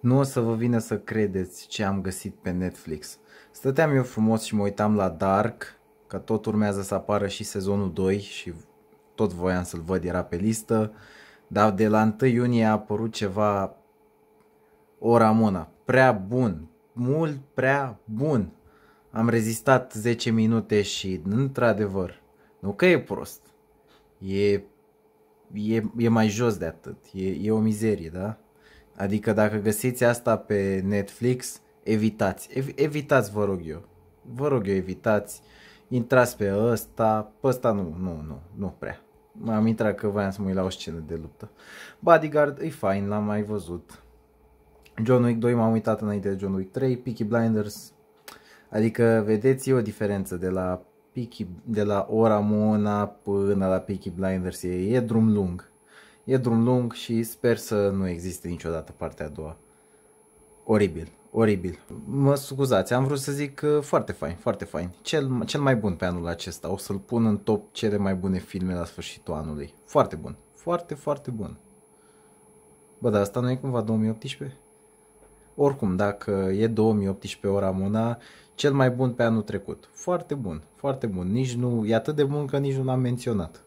Nu o să vă vină să credeți ce am găsit pe Netflix. Stăteam eu frumos și mă uitam la Dark, că tot urmează să apară și sezonul 2 și tot voiam să-l văd, era pe listă, dar de la 1 iunie a apărut ceva o Ramona, prea bun, mult prea bun. Am rezistat 10 minute și într-adevăr, nu că e prost, e, e, e mai jos de atât, e, e o mizerie, da? Adică dacă găsiți asta pe Netflix, evitați. Ev- evitați, vă rog eu. Vă rog eu, evitați. Intrați pe ăsta, pe ăsta nu, nu, nu, nu prea. M-am intrat că voiam să mă uit la o scenă de luptă. Bodyguard e fain, l-am mai văzut. John Wick 2 m-am uitat înainte de John Wick 3, Peaky Blinders. Adică vedeți e o diferență de la Peaky, de la Ora Mona până la Peaky Blinders. E, e drum lung. E drum lung și sper să nu existe niciodată partea a doua. Oribil, oribil. Mă scuzați, am vrut să zic uh, foarte fain, foarte fain. Cel, cel mai bun pe anul acesta. O să-l pun în top cele mai bune filme la sfârșitul anului. Foarte bun, foarte, foarte bun. Bă, dar asta nu e cumva 2018? Oricum, dacă e 2018 o Ramona, cel mai bun pe anul trecut. Foarte bun, foarte bun. Nici nu, e atât de bun că nici nu l-am menționat.